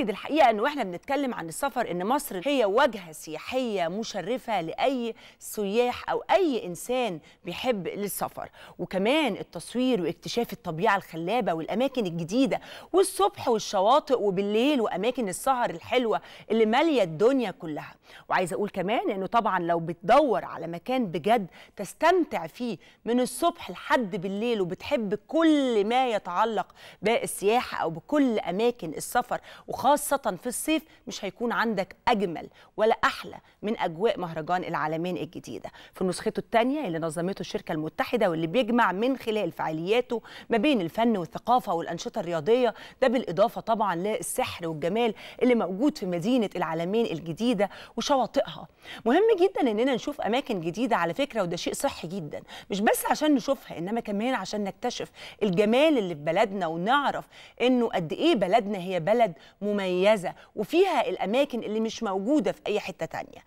بتاكد الحقيقة أنه إحنا بنتكلم عن السفر أن مصر هي وجهة سياحية مشرفة لأي سياح أو أي إنسان بيحب للسفر وكمان التصوير واكتشاف الطبيعة الخلابة والأماكن الجديدة والصبح والشواطئ وبالليل وأماكن السهر الحلوة اللي مالية الدنيا كلها وعايزه اقول كمان انه طبعا لو بتدور على مكان بجد تستمتع فيه من الصبح لحد بالليل وبتحب كل ما يتعلق بالسياحه او بكل اماكن السفر وخاصه في الصيف مش هيكون عندك اجمل ولا احلى من اجواء مهرجان العالمين الجديده في نسخته الثانيه اللي نظمته الشركه المتحده واللي بيجمع من خلال فعالياته ما بين الفن والثقافه والانشطه الرياضيه ده بالاضافه طبعا للسحر والجمال اللي موجود في مدينه العالمين الجديده وشواطئها مهم جدا اننا نشوف اماكن جديده على فكره وده شيء صحي جدا مش بس عشان نشوفها انما كمان عشان نكتشف الجمال اللي في بلدنا ونعرف انه قد ايه بلدنا هي بلد مميزه وفيها الاماكن اللي مش موجوده في اي حته تانية